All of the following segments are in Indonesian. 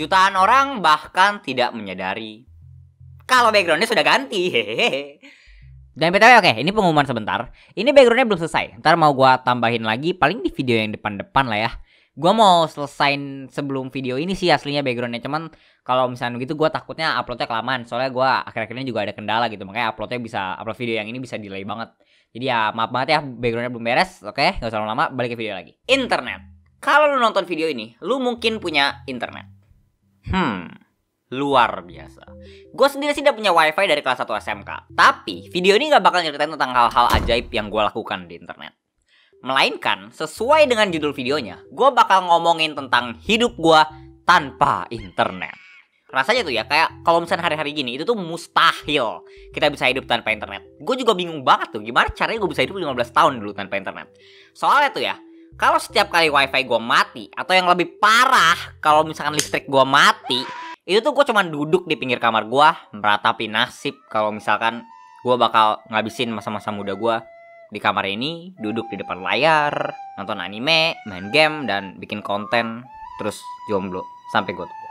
Jutaan orang bahkan tidak menyadari kalau backgroundnya sudah ganti. Hehehe. Dan btw oke, okay, ini pengumuman sebentar. Ini backgroundnya belum selesai. Ntar mau gue tambahin lagi, paling di video yang depan-depan lah ya. Gue mau selesain sebelum video ini sih aslinya backgroundnya. Cuman kalau misalnya begitu gue takutnya uploadnya kelamaan. Soalnya gue akhir-akhirnya juga ada kendala gitu. Makanya uploadnya bisa, upload video yang ini bisa delay banget. Jadi ya maaf banget ya backgroundnya belum beres. Oke, okay, gak usah lama balik ke video lagi. Internet. Kalau lu nonton video ini, lu mungkin punya internet. Hmm, luar biasa. Gue sendiri sih udah punya wifi dari kelas 1 SMK. Tapi video ini gak bakal nyeritain tentang hal-hal ajaib yang gue lakukan di internet. Melainkan, sesuai dengan judul videonya, gue bakal ngomongin tentang hidup gue tanpa internet. Rasanya tuh ya, kayak kalau misalnya hari-hari gini, itu tuh mustahil kita bisa hidup tanpa internet. Gue juga bingung banget tuh, gimana caranya gue bisa hidup 15 tahun dulu tanpa internet. Soalnya tuh ya, kalau setiap kali wifi gue mati, atau yang lebih parah, kalau misalkan listrik gue mati, itu tuh gue cuman duduk di pinggir kamar gue, meratapi nasib kalau misalkan gue bakal ngabisin masa-masa muda gue di kamar ini, duduk di depan layar, nonton anime, main game, dan bikin konten, terus jomblo sampai gue tua.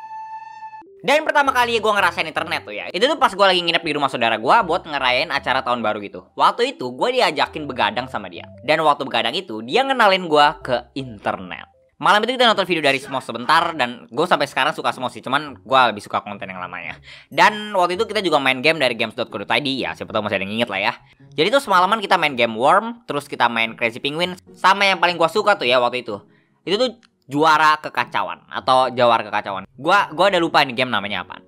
Dan pertama kali gue ngerasain internet tuh ya Itu tuh pas gue lagi nginep di rumah saudara gue Buat ngerayain acara tahun baru gitu Waktu itu gue diajakin begadang sama dia Dan waktu begadang itu dia ngenalin gue ke internet Malam itu kita nonton video dari Smosh sebentar dan gue sampai sekarang suka Smosh sih, cuman gue lebih suka konten yang lamanya. Dan waktu itu kita juga main game dari games.co.id ya, siapa tau masih ada yang inget lah ya. Jadi tuh semalaman kita main game Worm, terus kita main Crazy Penguin, sama yang paling gue suka tuh ya waktu itu. Itu tuh juara kekacauan atau jawar kekacauan. Gua gua udah lupa nih game namanya apa.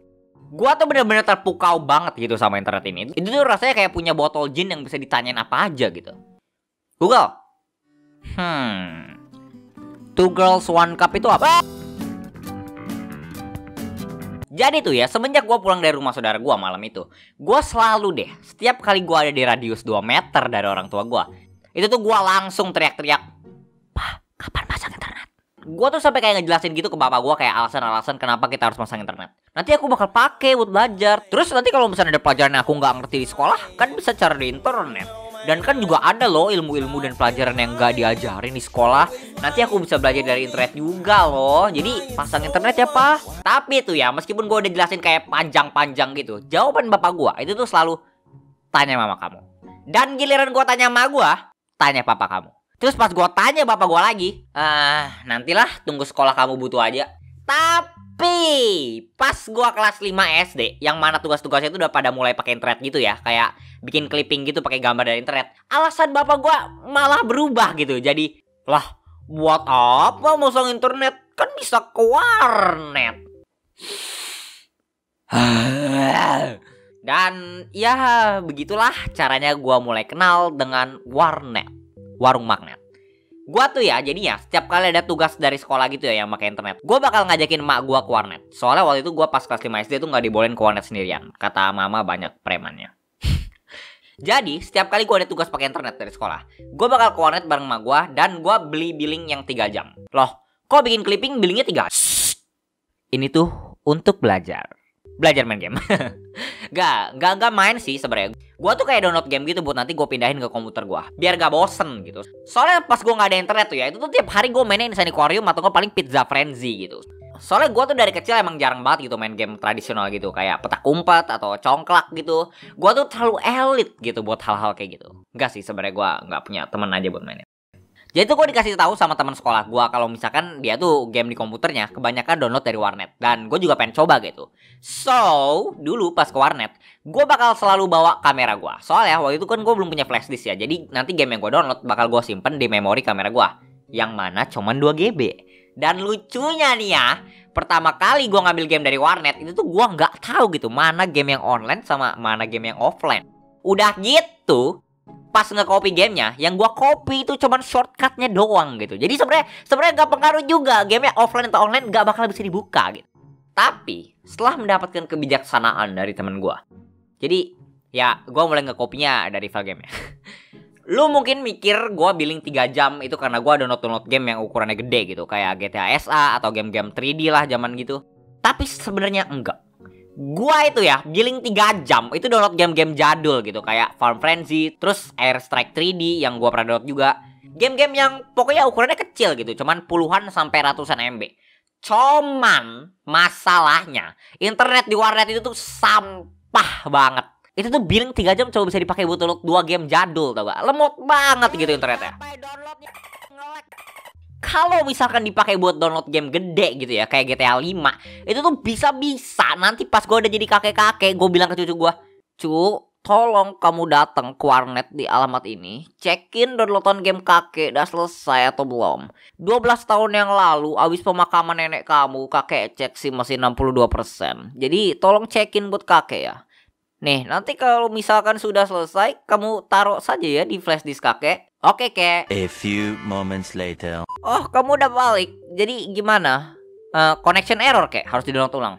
Gua tuh bener-bener terpukau banget gitu sama internet ini. Itu tuh rasanya kayak punya botol jin yang bisa ditanyain apa aja gitu. Google. Hmm. Two girls one cup itu apa? Jadi tuh ya, semenjak gue pulang dari rumah saudara gue malam itu, gue selalu deh, setiap kali gue ada di radius 2 meter dari orang tua gue, itu tuh gue langsung teriak-teriak, gue tuh sampai kayak ngejelasin gitu ke bapak gue kayak alasan-alasan kenapa kita harus pasang internet. Nanti aku bakal pakai buat belajar. Terus nanti kalau misalnya ada pelajaran yang aku nggak ngerti di sekolah, kan bisa cari di internet. Dan kan juga ada loh ilmu-ilmu dan pelajaran yang nggak diajarin di sekolah. Nanti aku bisa belajar dari internet juga loh. Jadi pasang internet ya pak. Tapi tuh ya meskipun gue udah jelasin kayak panjang-panjang gitu, jawaban bapak gue itu tuh selalu tanya mama kamu. Dan giliran gue tanya mama gue, tanya papa kamu. Terus pas gue tanya bapak gue lagi, ah nantilah tunggu sekolah kamu butuh aja. Tapi pas gue kelas 5 SD, yang mana tugas-tugasnya itu udah pada mulai pakai internet gitu ya, kayak bikin clipping gitu pakai gambar dari internet. Alasan bapak gue malah berubah gitu. Jadi lah buat apa mau sang internet? Kan bisa ke warnet. Dan ya begitulah caranya gue mulai kenal dengan warnet warung magnet. Gua tuh ya, jadi ya setiap kali ada tugas dari sekolah gitu ya yang pakai internet, gua bakal ngajakin mak gua ke warnet. Soalnya waktu itu gua pas kelas 5 SD tuh nggak dibolehin ke warnet sendirian. Kata mama banyak premannya. jadi, setiap kali gua ada tugas pakai internet dari sekolah, gua bakal ke warnet bareng mak gua dan gua beli billing yang tiga jam. Loh, kok bikin clipping billingnya 3? Ini tuh untuk belajar. Belajar main game. Gak, gak, gak main sih sebenernya. Gue tuh kayak download game gitu buat nanti gue pindahin ke komputer gue. Biar gak bosen gitu. Soalnya pas gue gak ada internet tuh ya, itu tuh tiap hari gue mainnya Insanikorium atau gue paling Pizza Frenzy gitu. Soalnya gue tuh dari kecil emang jarang banget gitu main game tradisional gitu Kayak petak umpet atau congklak gitu Gue tuh terlalu elit gitu buat hal-hal kayak gitu Gak sih sebenernya gue gak punya temen aja buat mainnya jadi ya itu gue dikasih tahu sama teman sekolah gue kalau misalkan dia tuh game di komputernya kebanyakan download dari warnet dan gue juga pengen coba gitu. So dulu pas ke warnet gue bakal selalu bawa kamera gue. Soalnya waktu itu kan gue belum punya flash disk ya. Jadi nanti game yang gue download bakal gue simpen di memori kamera gue yang mana cuman 2 GB. Dan lucunya nih ya, pertama kali gue ngambil game dari warnet itu tuh gue nggak tahu gitu mana game yang online sama mana game yang offline. Udah gitu, pas nggak copy gamenya yang gua copy itu cuman shortcutnya doang gitu jadi sebenarnya sebenarnya nggak pengaruh juga gamenya offline atau online nggak bakal bisa dibuka gitu tapi setelah mendapatkan kebijaksanaan dari teman gua jadi ya gua mulai nggak copynya dari file gamenya lu mungkin mikir gue billing 3 jam itu karena gue download not game yang ukurannya gede gitu kayak GTA SA atau game-game 3D lah zaman gitu tapi sebenarnya enggak Gua itu ya, giling 3 jam itu download game-game jadul gitu kayak Farm Frenzy, terus Air Strike 3D yang gua pernah download juga. Game-game yang pokoknya ukurannya kecil gitu, cuman puluhan sampai ratusan MB. Cuman masalahnya internet di warnet itu tuh sampah banget. Itu tuh billing 3 jam coba bisa dipakai buat download 2 game jadul tau gak? Lemot banget gitu internetnya kalau misalkan dipakai buat download game gede gitu ya kayak GTA 5 itu tuh bisa-bisa nanti pas gue udah jadi kakek-kakek gue bilang ke cucu gue cu tolong kamu datang ke warnet di alamat ini, cekin downloadan game kakek udah selesai atau belum. 12 tahun yang lalu abis pemakaman nenek kamu, kakek cek sih masih 62%. Jadi tolong cekin buat kakek ya. Nih, nanti kalau misalkan sudah selesai, kamu taruh saja ya di flash disk kakek. Oke, kek. A few moments later. Oh, kamu udah balik. Jadi gimana? Uh, connection error, kek. Harus didownload ulang.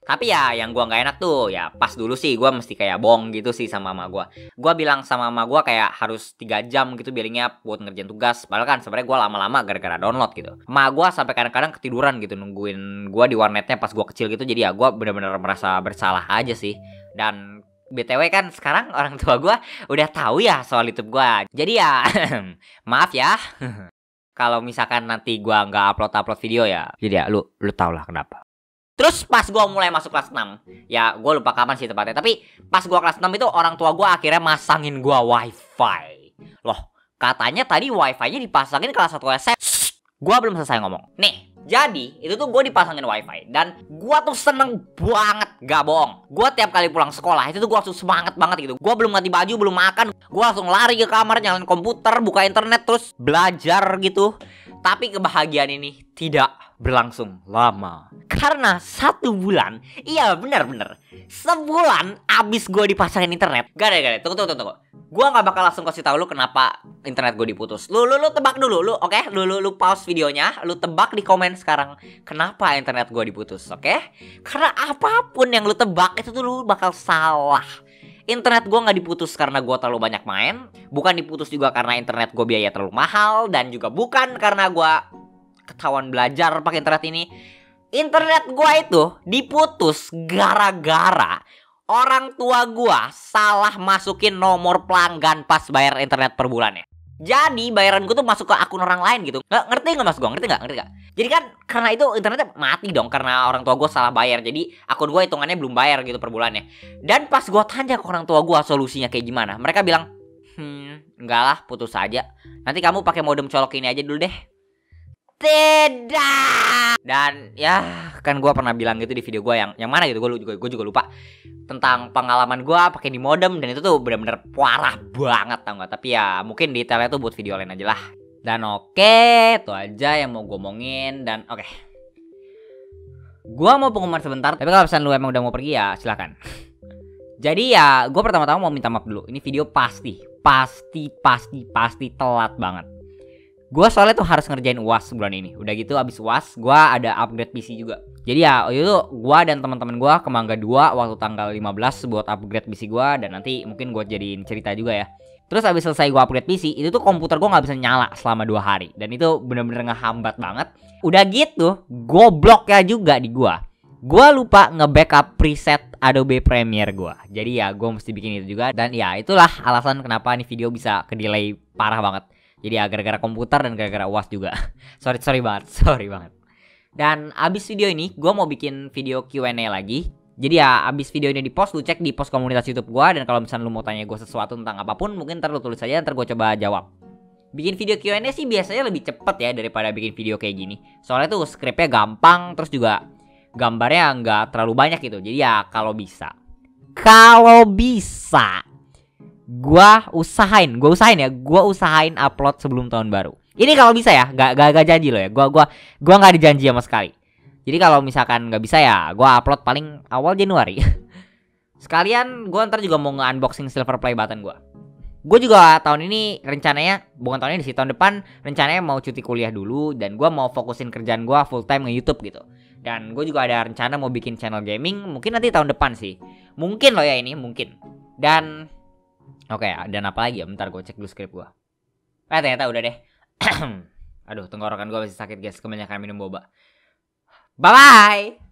Tapi ya yang gua nggak enak tuh ya pas dulu sih gua mesti kayak bong gitu sih sama mama gua. Gua bilang sama mama gua kayak harus 3 jam gitu bilingnya buat ngerjain tugas. Padahal kan sebenarnya gua lama-lama gara-gara download gitu. Ma gua sampai kadang-kadang ketiduran gitu nungguin gua di warnetnya pas gua kecil gitu. Jadi ya gua bener-bener merasa bersalah aja sih. Dan BTW kan sekarang orang tua gue udah tahu ya soal YouTube gue. Jadi ya maaf ya. Kalau misalkan nanti gue nggak upload upload video ya, jadi ya lu lu tau lah kenapa. Terus pas gue mulai masuk kelas 6 Ya gue lupa kapan sih tempatnya. Tapi pas gue kelas 6 itu orang tua gue akhirnya masangin gue wifi Loh katanya tadi wifi-nya dipasangin kelas 1 SM Gue belum selesai ngomong Nih jadi itu tuh gue dipasangin wifi Dan gue tuh seneng banget Gak bohong Gue tiap kali pulang sekolah Itu tuh gue langsung semangat banget gitu Gue belum ganti baju Belum makan Gue langsung lari ke kamar Nyalain komputer Buka internet Terus belajar gitu tapi kebahagiaan ini tidak berlangsung lama. Karena satu bulan, iya benar-benar, sebulan abis gue dipasangin internet. Gak ada, Tunggu, tunggu, tunggu. Gue gak bakal langsung kasih tau lu kenapa internet gue diputus. Lu, lu, lu tebak dulu, lu, oke? Okay? Lu, lu, lu pause videonya, lu tebak di komen sekarang kenapa internet gue diputus, oke? Okay? Karena apapun yang lu tebak itu tuh lu bakal salah internet gue nggak diputus karena gue terlalu banyak main, bukan diputus juga karena internet gue biaya terlalu mahal, dan juga bukan karena gue ketahuan belajar pakai internet ini. Internet gue itu diputus gara-gara orang tua gue salah masukin nomor pelanggan pas bayar internet per bulannya. Jadi bayaran gue tuh masuk ke akun orang lain gitu. Nggak ngerti nggak mas gue? Ngerti nggak? Ngerti nggak? Jadi kan karena itu internetnya mati dong karena orang tua gue salah bayar. Jadi akun gue hitungannya belum bayar gitu per bulannya. Dan pas gue tanya ke orang tua gue solusinya kayak gimana, mereka bilang, hmm, enggak lah, putus aja. Nanti kamu pakai modem colok ini aja dulu deh tidak dan ya kan gue pernah bilang gitu di video gue yang yang mana gitu gue juga gue juga lupa tentang pengalaman gue pakai di modem dan itu tuh benar-benar parah banget tau gak tapi ya mungkin detailnya tuh buat video lain aja lah dan oke okay, itu aja yang mau gue omongin dan oke okay. gue mau pengumuman sebentar tapi kalau pesan lu emang udah mau pergi ya silakan jadi ya gue pertama-tama mau minta maaf dulu ini video pasti pasti pasti pasti telat banget Gue soalnya tuh harus ngerjain UAS bulan ini. Udah gitu abis UAS gue ada upgrade PC juga. Jadi ya itu gue dan teman-teman gue ke Mangga 2 waktu tanggal 15 buat upgrade PC gue dan nanti mungkin gue jadiin cerita juga ya. Terus abis selesai gue upgrade PC, itu tuh komputer gue nggak bisa nyala selama dua hari. Dan itu bener-bener ngehambat banget. Udah gitu, goblok ya juga di gue. Gue lupa nge-backup preset Adobe Premiere gue. Jadi ya gue mesti bikin itu juga. Dan ya itulah alasan kenapa nih video bisa ke delay parah banget jadi ya gara-gara komputer dan gara-gara uas juga sorry sorry banget sorry banget dan abis video ini gue mau bikin video Q&A lagi jadi ya abis video ini di post lu cek di post komunitas YouTube gue. dan kalau misalnya lu mau tanya gue sesuatu tentang apapun mungkin ntar lu tulis aja ntar gue coba jawab. Bikin video Q&A sih biasanya lebih cepet ya daripada bikin video kayak gini. Soalnya tuh skripnya gampang terus juga gambarnya nggak terlalu banyak gitu. Jadi ya kalau bisa, kalau bisa gua usahain, gua usahain ya, gua usahain upload sebelum tahun baru. Ini kalau bisa ya, gak, gak, gak janji loh ya, gua gua gua nggak dijanji sama sekali. Jadi kalau misalkan nggak bisa ya, gua upload paling awal Januari. Sekalian gua ntar juga mau nge-unboxing silver play button gua. Gue juga tahun ini rencananya bukan tahun ini sih tahun depan rencananya mau cuti kuliah dulu dan gue mau fokusin kerjaan gue full time nge YouTube gitu. Dan gue juga ada rencana mau bikin channel gaming mungkin nanti tahun depan sih. Mungkin loh ya ini mungkin. Dan Oke, okay, dan apa lagi ya? Bentar gue cek dulu script gue. Eh ternyata udah deh. Aduh, tenggorokan gue masih sakit guys, kebanyakan minum boba. Bye-bye!